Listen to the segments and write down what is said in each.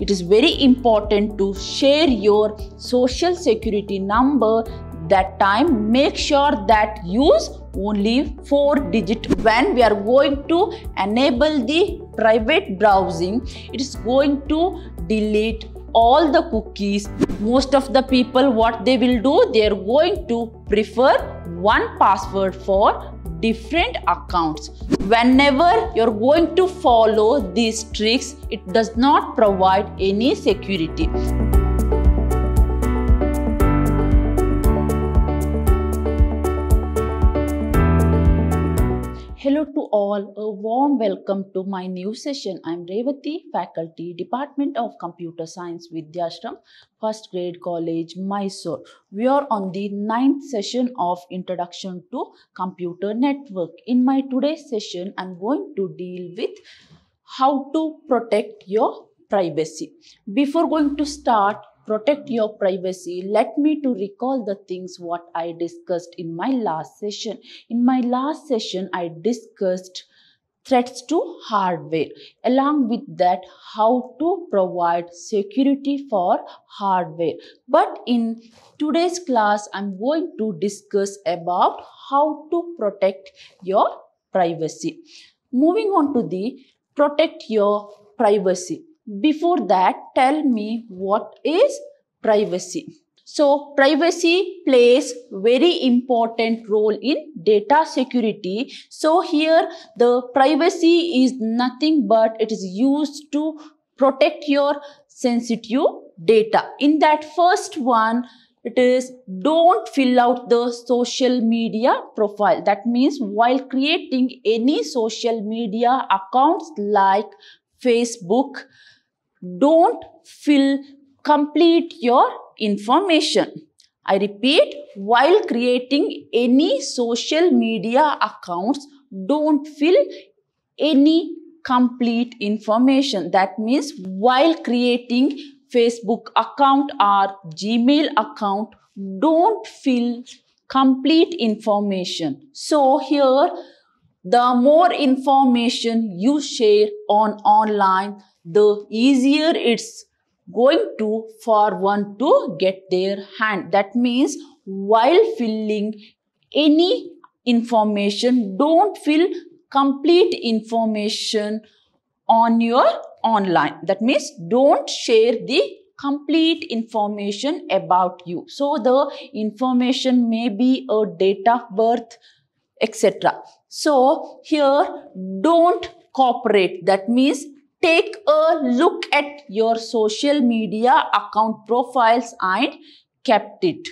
it is very important to share your social security number that time make sure that use only four digit when we are going to enable the private browsing it is going to delete all the cookies most of the people what they will do they are going to prefer one password for different accounts. Whenever you're going to follow these tricks, it does not provide any security. Hello to all, a warm welcome to my new session. I am Revati, faculty, Department of Computer Science, Vidyashram, First Grade College, Mysore. We are on the ninth session of Introduction to Computer Network. In my today's session, I am going to deal with how to protect your privacy. Before going to start, protect your privacy let me to recall the things what i discussed in my last session in my last session i discussed threats to hardware along with that how to provide security for hardware but in today's class i'm going to discuss about how to protect your privacy moving on to the protect your privacy before that, tell me what is privacy. So privacy plays very important role in data security. So here the privacy is nothing but it is used to protect your sensitive data. In that first one, it is don't fill out the social media profile that means while creating any social media accounts like facebook don't fill complete your information. I repeat, while creating any social media accounts, don't fill any complete information. That means while creating Facebook account or Gmail account, don't fill complete information. So here, the more information you share on online, the easier it's going to for one to get their hand. That means while filling any information, don't fill complete information on your online. That means don't share the complete information about you. So the information may be a date of birth, etc. So here don't cooperate. That means take a look at your social media account profiles and kept it.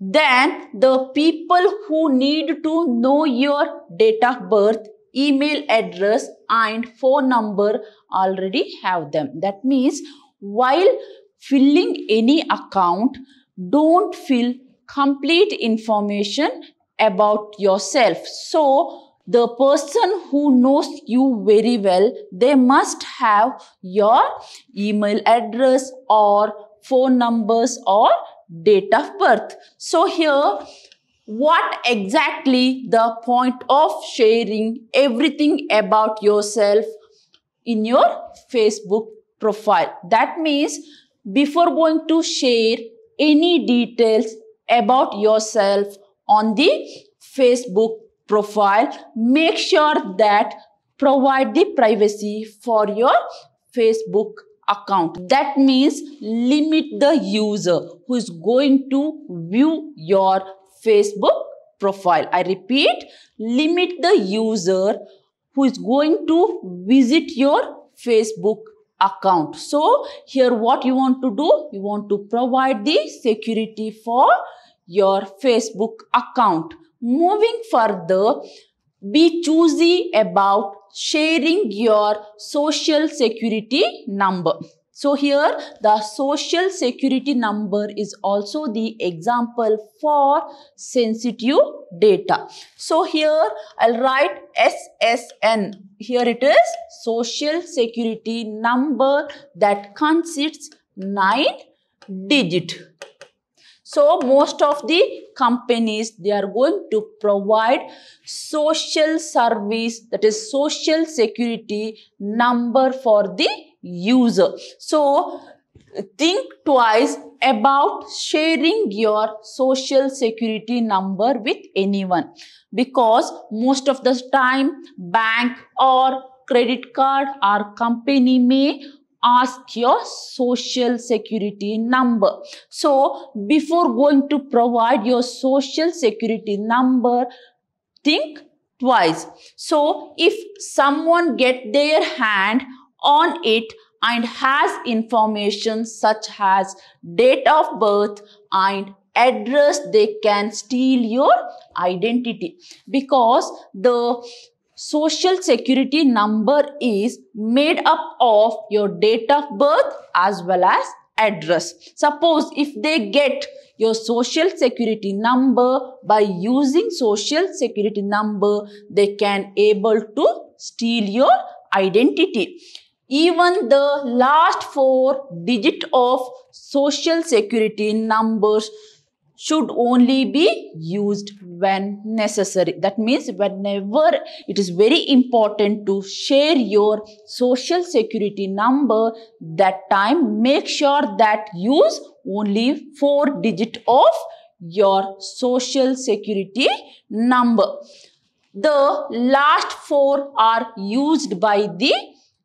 Then the people who need to know your date of birth, email address and phone number already have them. That means while filling any account, don't fill complete information about yourself. So the person who knows you very well, they must have your email address or phone numbers or date of birth. So here, what exactly the point of sharing everything about yourself in your Facebook profile. That means before going to share any details about yourself on the Facebook profile make sure that provide the privacy for your facebook account that means limit the user who is going to view your facebook profile i repeat limit the user who is going to visit your facebook account so here what you want to do you want to provide the security for your facebook account Moving further, be choosy about sharing your social security number. So here the social security number is also the example for sensitive data. So here I'll write SSN. Here it is social security number that consists 9 digit. So most of the companies, they are going to provide social service, that is social security number for the user. So think twice about sharing your social security number with anyone because most of the time bank or credit card or company may ask your social security number. So before going to provide your social security number, think twice. So if someone get their hand on it and has information such as date of birth and address, they can steal your identity because the social security number is made up of your date of birth as well as address. Suppose if they get your social security number by using social security number, they can able to steal your identity. Even the last four digit of social security numbers should only be used when necessary. That means whenever it is very important to share your social security number, that time make sure that use only four digit of your social security number. The last four are used by the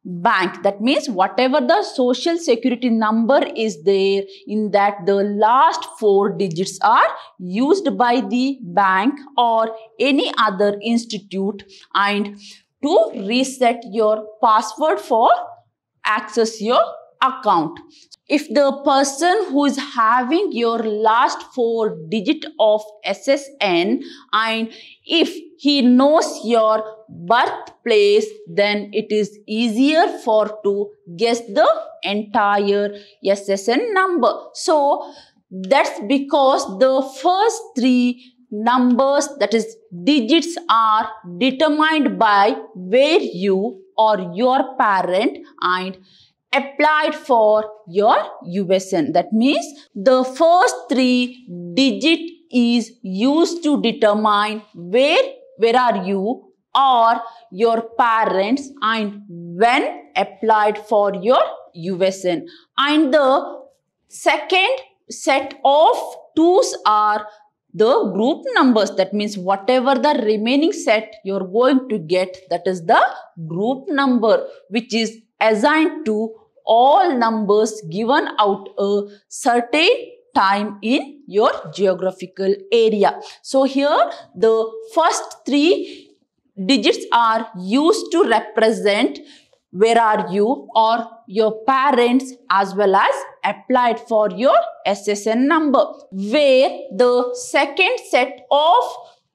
bank that means whatever the social security number is there in that the last four digits are used by the bank or any other institute and to reset your password for access your account. If the person who is having your last four digit of SSN and if he knows your birthplace, then it is easier for to guess the entire SSN number. So that's because the first three numbers that is digits are determined by where you or your parent and applied for your USN. That means the first three digit is used to determine where, where are you or your parents and when applied for your USN. And the second set of twos are the group numbers that means whatever the remaining set you're going to get that is the group number which is assigned to all numbers given out a certain time in your geographical area. So here the first three digits are used to represent where are you or your parents as well as applied for your SSN number where the second set of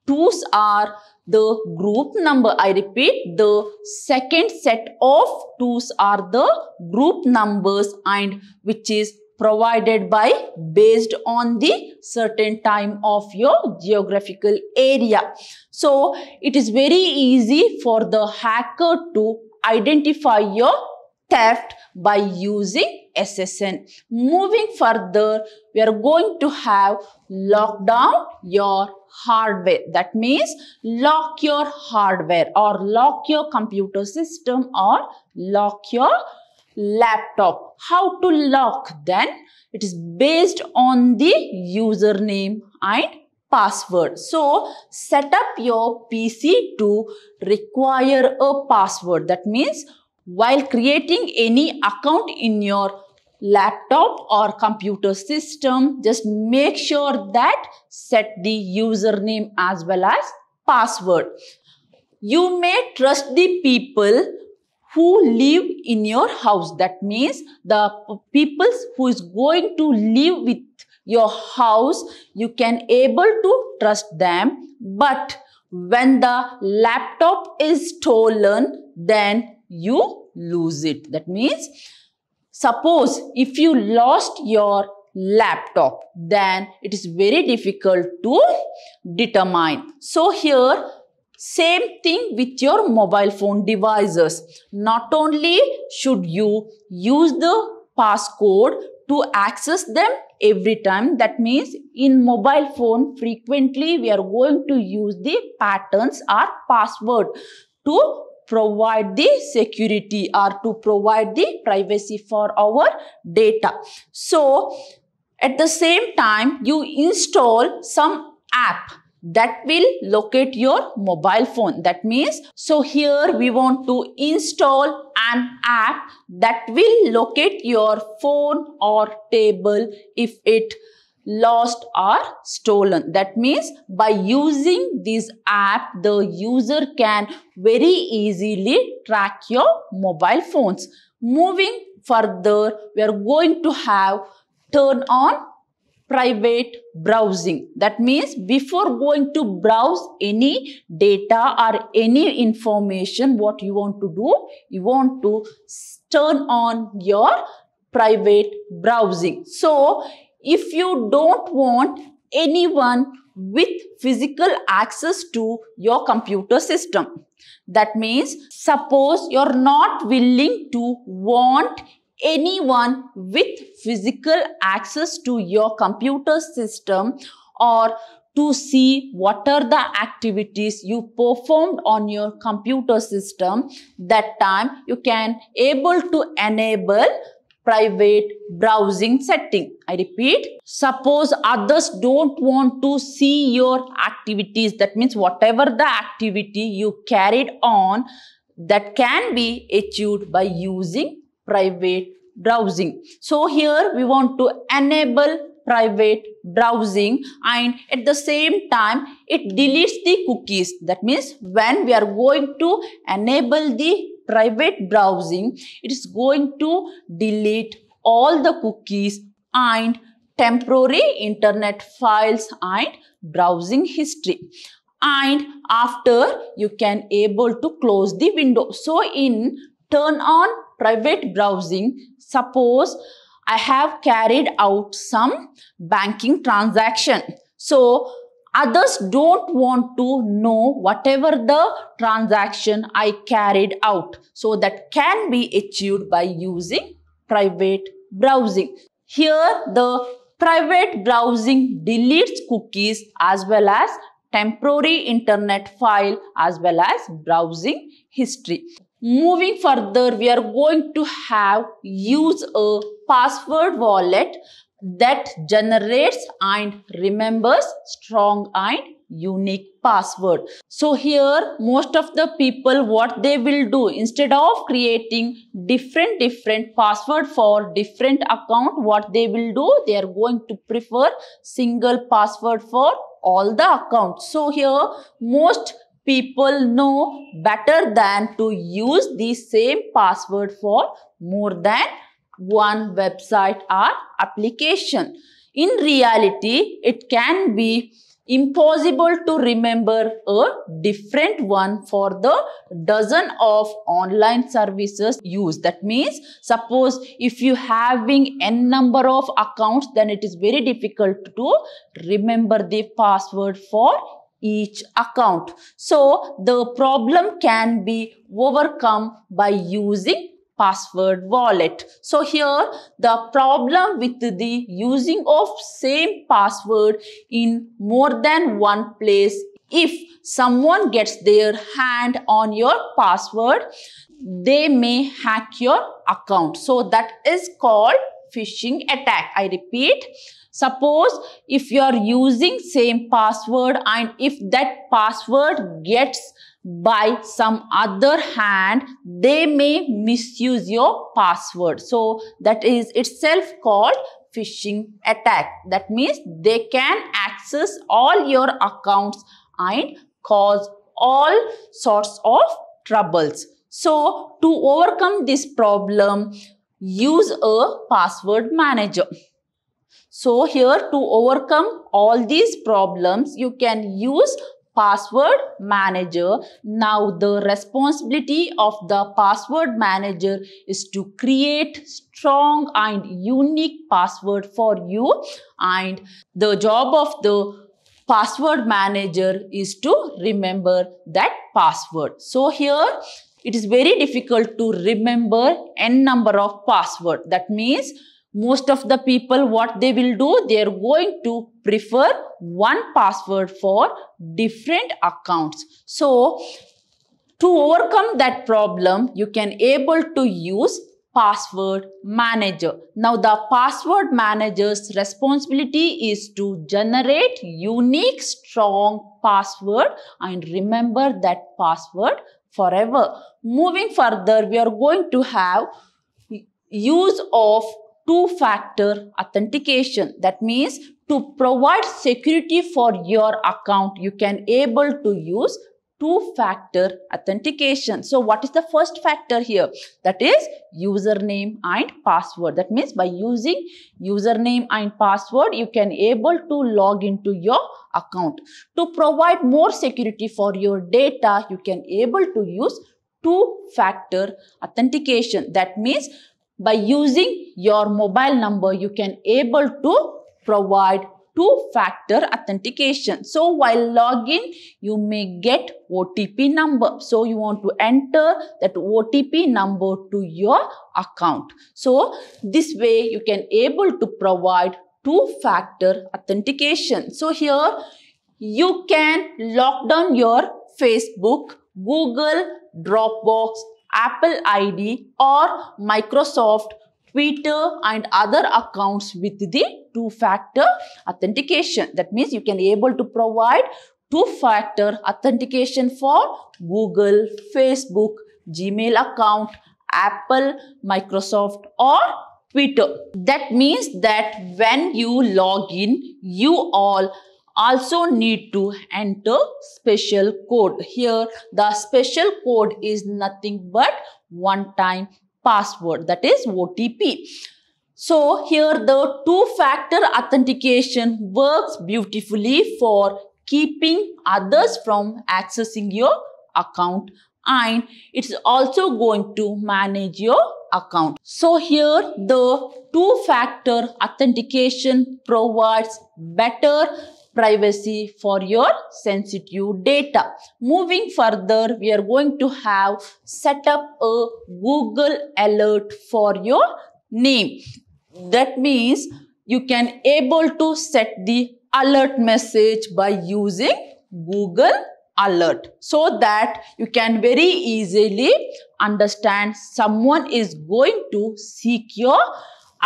twos are the group number. I repeat, the second set of 2s are the group numbers and which is provided by based on the certain time of your geographical area. So, it is very easy for the hacker to identify your theft by using SSN. Moving further, we are going to have lock down your hardware. That means lock your hardware or lock your computer system or lock your laptop. How to lock then? It is based on the username and password. So set up your PC to require a password. That means while creating any account in your laptop or computer system, just make sure that set the username as well as password. You may trust the people who live in your house. That means the people who is going to live with your house, you can able to trust them. But when the laptop is stolen, then you lose it. That means suppose if you lost your laptop, then it is very difficult to determine. So here same thing with your mobile phone devices. Not only should you use the passcode to access them every time. That means in mobile phone frequently we are going to use the patterns or password to provide the security or to provide the privacy for our data. So, at the same time, you install some app that will locate your mobile phone. That means, so here we want to install an app that will locate your phone or table if it lost or stolen. That means by using this app, the user can very easily track your mobile phones. Moving further, we are going to have turn on private browsing. That means before going to browse any data or any information, what you want to do, you want to turn on your private browsing. So, if you don't want anyone with physical access to your computer system. That means suppose you're not willing to want anyone with physical access to your computer system or to see what are the activities you performed on your computer system that time you can able to enable private browsing setting. I repeat, suppose others don't want to see your activities. That means whatever the activity you carried on that can be achieved by using private browsing. So here we want to enable private browsing and at the same time it deletes the cookies. That means when we are going to enable the private browsing, it is going to delete all the cookies and temporary internet files and browsing history and after you can able to close the window. So in turn on private browsing, suppose I have carried out some banking transaction. So Others don't want to know whatever the transaction I carried out. So that can be achieved by using private browsing. Here the private browsing deletes cookies as well as temporary internet file as well as browsing history. Moving further, we are going to have use a password wallet that generates and remembers strong and unique password. So here most of the people what they will do instead of creating different different password for different account what they will do they are going to prefer single password for all the accounts. So here most people know better than to use the same password for more than one website or application. In reality, it can be impossible to remember a different one for the dozen of online services used. That means suppose if you having n number of accounts then it is very difficult to remember the password for each account. So the problem can be overcome by using password wallet. So here the problem with the using of same password in more than one place if someone gets their hand on your password they may hack your account so that is called phishing attack i repeat suppose if you are using same password and if that password gets by some other hand they may misuse your password so that is itself called phishing attack that means they can access all your accounts and cause all sorts of troubles so to overcome this problem use a password manager so here to overcome all these problems you can use password manager. Now the responsibility of the password manager is to create strong and unique password for you and the job of the password manager is to remember that password. So here it is very difficult to remember n number of password. That means most of the people what they will do they are going to prefer one password for different accounts so to overcome that problem you can able to use password manager now the password manager's responsibility is to generate unique strong password and remember that password forever moving further we are going to have use of two-factor authentication. That means to provide security for your account, you can able to use two-factor authentication. So what is the first factor here? That is username and password. That means by using username and password, you can able to log into your account. To provide more security for your data, you can able to use two-factor authentication. That means by using your mobile number you can able to provide two factor authentication so while login you may get otp number so you want to enter that otp number to your account so this way you can able to provide two factor authentication so here you can lock down your facebook google dropbox Apple ID or Microsoft, Twitter and other accounts with the two-factor authentication. That means you can able to provide two-factor authentication for Google, Facebook, Gmail account, Apple, Microsoft or Twitter. That means that when you log in, you all also need to enter special code. Here the special code is nothing but one time password that is OTP. So here the two factor authentication works beautifully for keeping others from accessing your account and it's also going to manage your account. So here the two factor authentication provides better privacy for your sensitive data. Moving further, we are going to have set up a Google alert for your name. That means you can able to set the alert message by using Google alert so that you can very easily understand someone is going to seek your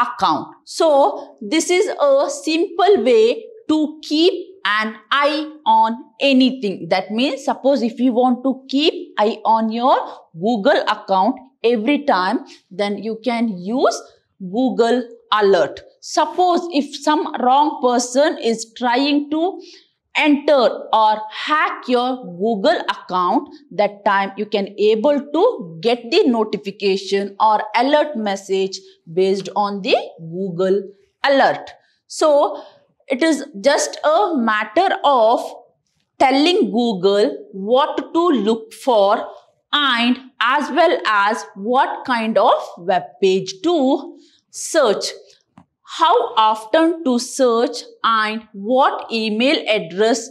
account. So this is a simple way to keep an eye on anything. That means suppose if you want to keep eye on your Google account every time, then you can use Google alert. Suppose if some wrong person is trying to enter or hack your Google account, that time you can able to get the notification or alert message based on the Google alert. So it is just a matter of telling Google what to look for and as well as what kind of web page to search how often to search and what email address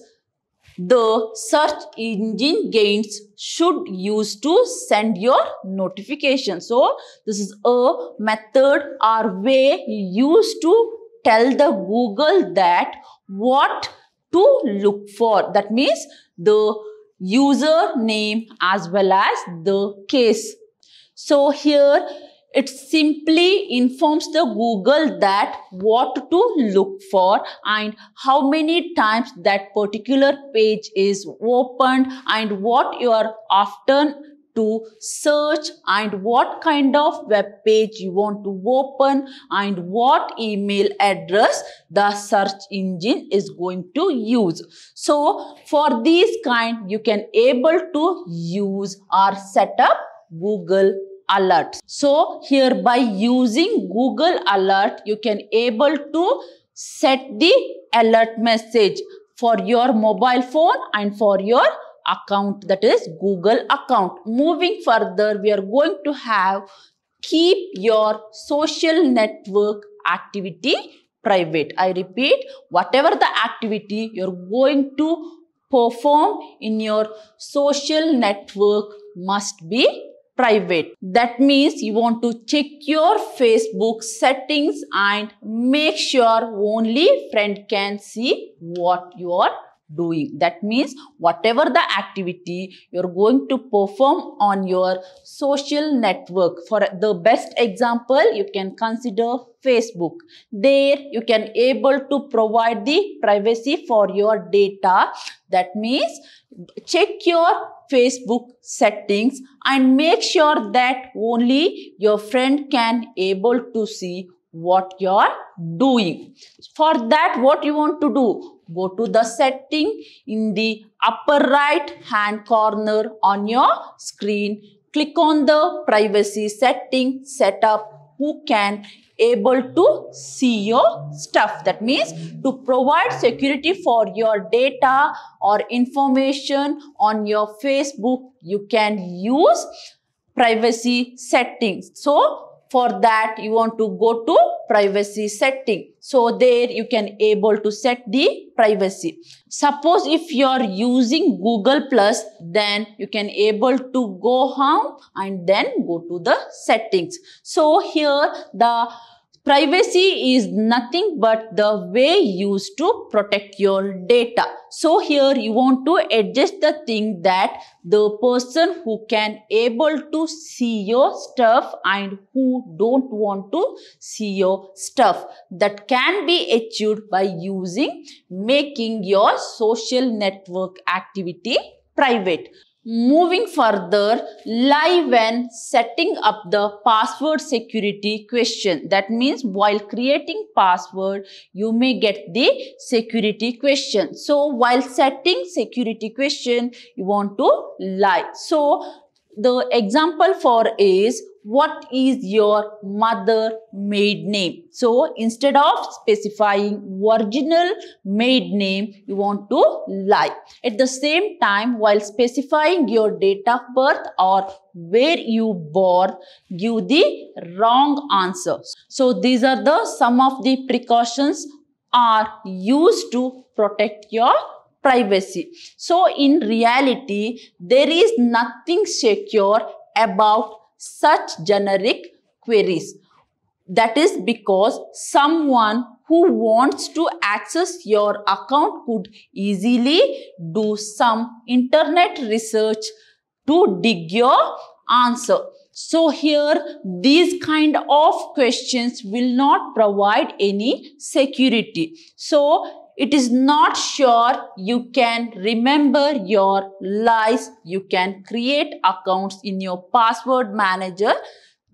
the search engine gains should use to send your notification. So this is a method or way used to tell the Google that what to look for. That means the user name as well as the case. So here it simply informs the Google that what to look for and how many times that particular page is opened and what you are often to search and what kind of web page you want to open and what email address the search engine is going to use. So for these kind you can able to use or set up Google Alert. So here by using Google Alert you can able to set the alert message for your mobile phone and for your account that is Google account. Moving further, we are going to have keep your social network activity private. I repeat, whatever the activity you're going to perform in your social network must be private. That means you want to check your Facebook settings and make sure only friend can see what you are doing. That means whatever the activity you're going to perform on your social network. For the best example, you can consider Facebook. There you can able to provide the privacy for your data. That means check your Facebook settings and make sure that only your friend can able to see what you are doing. For that, what you want to do? Go to the setting in the upper right hand corner on your screen. Click on the privacy setting, set up who can able to see your stuff. That means to provide security for your data or information on your Facebook, you can use privacy settings. So for that, you want to go to privacy setting. So there you can able to set the privacy. Suppose if you are using Google Plus, then you can able to go home and then go to the settings. So here the Privacy is nothing but the way used to protect your data. So here you want to adjust the thing that the person who can able to see your stuff and who don't want to see your stuff. That can be achieved by using making your social network activity private. Moving further lie when setting up the password security question. That means while creating password, you may get the security question. So while setting security question, you want to lie. So the example for is what is your mother maid name. So instead of specifying original maid name, you want to lie. At the same time, while specifying your date of birth or where you born, give the wrong answer. So these are the some of the precautions are used to protect your privacy. So in reality, there is nothing secure about such generic queries. That is because someone who wants to access your account could easily do some internet research to dig your answer. So here these kind of questions will not provide any security. So it is not sure you can remember your lies. You can create accounts in your password manager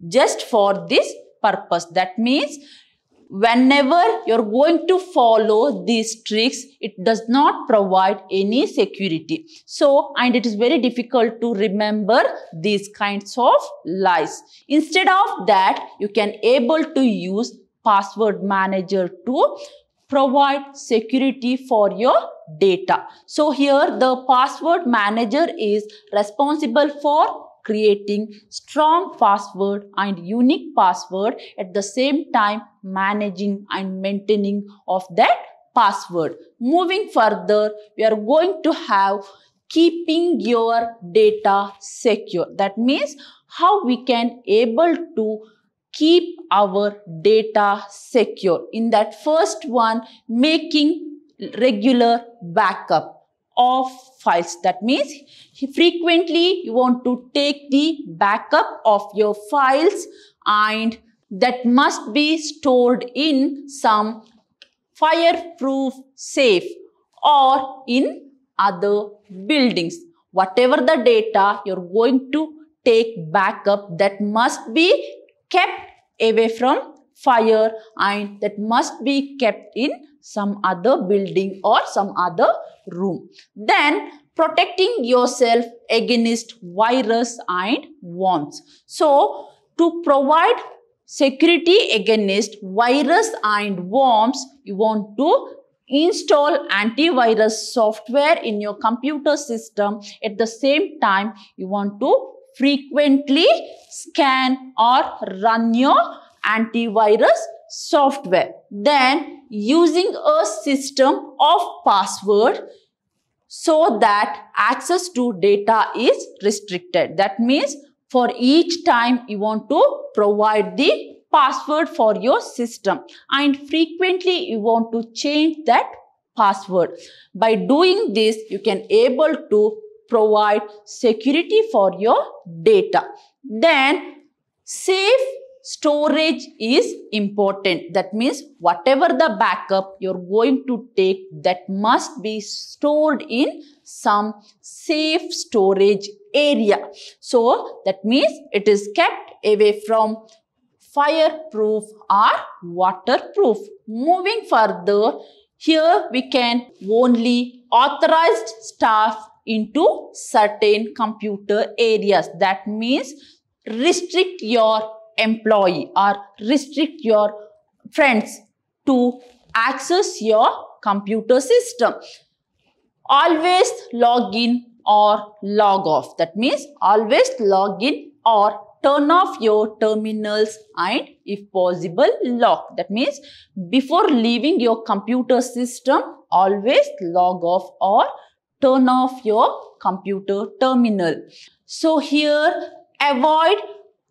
just for this purpose. That means whenever you're going to follow these tricks, it does not provide any security. So, and it is very difficult to remember these kinds of lies. Instead of that, you can able to use password manager to provide security for your data. So here the password manager is responsible for creating strong password and unique password at the same time managing and maintaining of that password. Moving further, we are going to have keeping your data secure. That means how we can able to keep our data secure. In that first one, making regular backup of files. That means frequently you want to take the backup of your files and that must be stored in some fireproof safe or in other buildings. Whatever the data you're going to take backup that must be kept away from fire and that must be kept in some other building or some other room. Then protecting yourself against virus and worms. So to provide security against virus and worms, you want to install antivirus software in your computer system. At the same time, you want to frequently scan or run your antivirus software. Then using a system of password so that access to data is restricted. That means for each time you want to provide the password for your system and frequently you want to change that password. By doing this, you can able to provide security for your data. Then safe storage is important. That means whatever the backup you're going to take that must be stored in some safe storage area. So that means it is kept away from fireproof or waterproof. Moving further, here we can only authorized staff into certain computer areas. That means restrict your employee or restrict your friends to access your computer system. Always log in or log off. That means always log in or turn off your terminals and if possible lock. That means before leaving your computer system always log off or turn off your computer terminal. So here avoid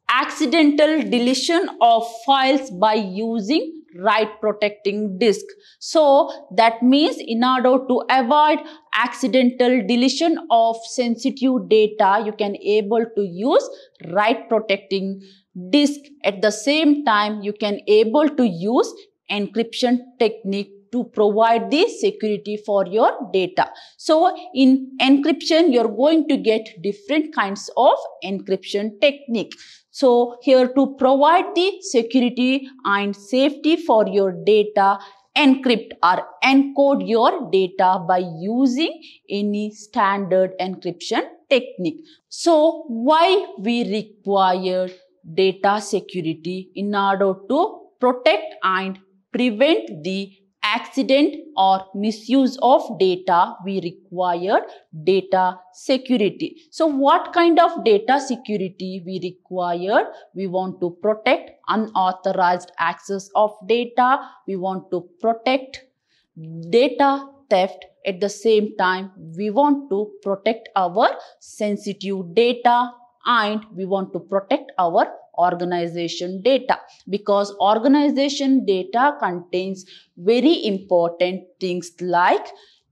accidental deletion of files by using write protecting disk. So that means in order to avoid accidental deletion of sensitive data, you can able to use write protecting disk. At the same time, you can able to use encryption technique to provide the security for your data. So in encryption, you're going to get different kinds of encryption technique. So here to provide the security and safety for your data, encrypt or encode your data by using any standard encryption technique. So why we require data security in order to protect and prevent the accident or misuse of data, we require data security. So what kind of data security we require? We want to protect unauthorized access of data. We want to protect data theft. At the same time, we want to protect our sensitive data and we want to protect our organization data because organization data contains very important things like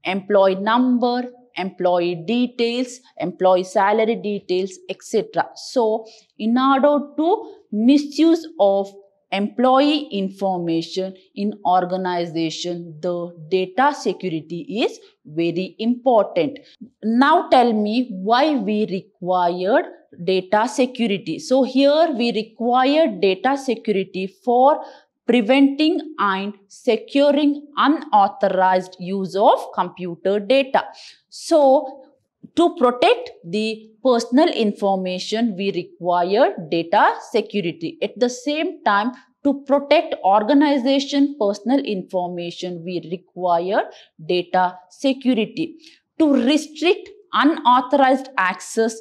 employee number, employee details, employee salary details, etc. So, in order to misuse of employee information in organization, the data security is very important. Now tell me why we required data security. So here we require data security for preventing and securing unauthorized use of computer data. So to protect the personal information, we require data security. At the same time, to protect organization personal information, we require data security. To restrict unauthorized access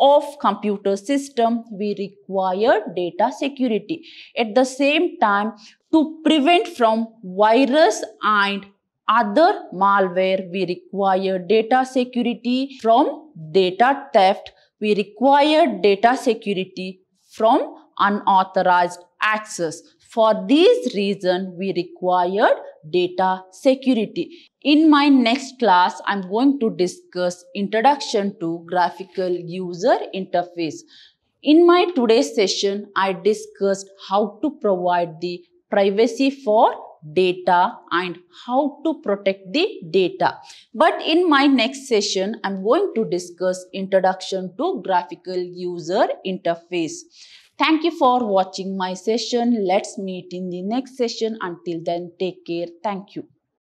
of computer system, we require data security. At the same time, to prevent from virus and other malware, we require data security from data theft. We require data security from unauthorized access. For these reason, we required data security. In my next class, I'm going to discuss introduction to graphical user interface. In my today's session, I discussed how to provide the privacy for data and how to protect the data. But in my next session, I'm going to discuss introduction to graphical user interface. Thank you for watching my session. Let's meet in the next session. Until then, take care. Thank you.